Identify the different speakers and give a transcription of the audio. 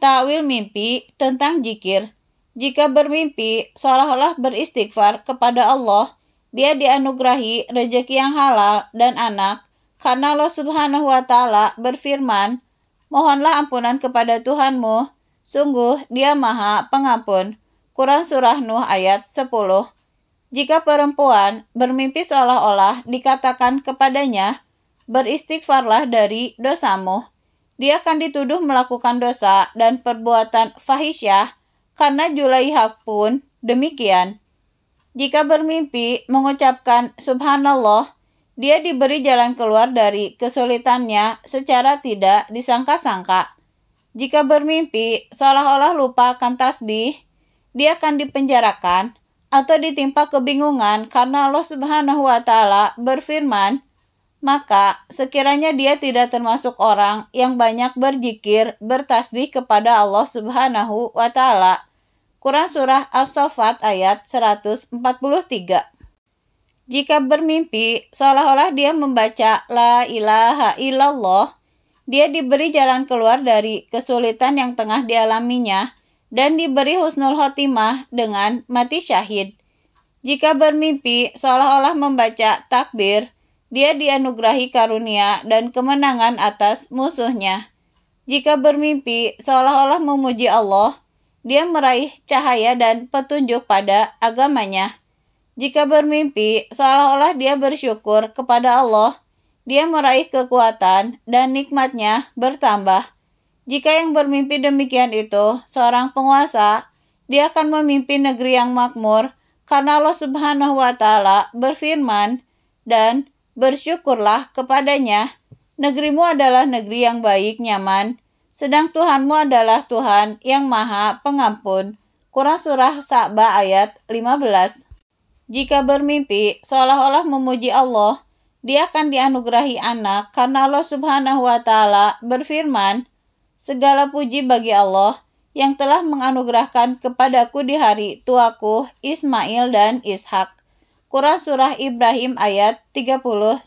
Speaker 1: Takwil mimpi tentang jikir. Jika bermimpi, seolah-olah beristighfar kepada Allah, dia dianugerahi rejeki yang halal dan anak, karena Allah subhanahu wa ta'ala berfirman, Mohonlah ampunan kepada Tuhanmu, sungguh dia maha pengampun. Quran Surah Nuh ayat 10 Jika perempuan bermimpi seolah-olah dikatakan kepadanya, beristighfarlah dari dosamu dia akan dituduh melakukan dosa dan perbuatan fahisyah karena Julaiha pun demikian. Jika bermimpi mengucapkan subhanallah, dia diberi jalan keluar dari kesulitannya secara tidak disangka-sangka. Jika bermimpi seolah-olah lupa akan tasbih, dia akan dipenjarakan atau ditimpa kebingungan karena Allah Subhanahu wa taala berfirman, maka sekiranya dia tidak termasuk orang yang banyak berzikir, bertasbih kepada Allah Subhanahu wa taala. Quran surah As-Saffat ayat 143. Jika bermimpi seolah-olah dia membaca la ilaha illallah, dia diberi jalan keluar dari kesulitan yang tengah dialaminya dan diberi husnul khotimah dengan mati syahid. Jika bermimpi seolah-olah membaca takbir, dia dianugerahi karunia dan kemenangan atas musuhnya. Jika bermimpi seolah-olah memuji Allah, dia meraih cahaya dan petunjuk pada agamanya. Jika bermimpi seolah-olah dia bersyukur kepada Allah, dia meraih kekuatan dan nikmatnya bertambah. Jika yang bermimpi demikian itu seorang penguasa, dia akan memimpin negeri yang makmur karena Allah Subhanahu wa taala berfirman dan bersyukurlah kepadanya. Negerimu adalah negeri yang baik, nyaman, sedang Tuhanmu adalah Tuhan yang maha pengampun. Quran Surah Sa'ba ayat 15 Jika bermimpi, seolah-olah memuji Allah, dia akan dianugerahi anak karena Allah subhanahu wa ta'ala berfirman, Segala puji bagi Allah yang telah menganugerahkan kepadaku di hari tuaku Ismail dan Ishak. Quran Surah Ibrahim ayat 39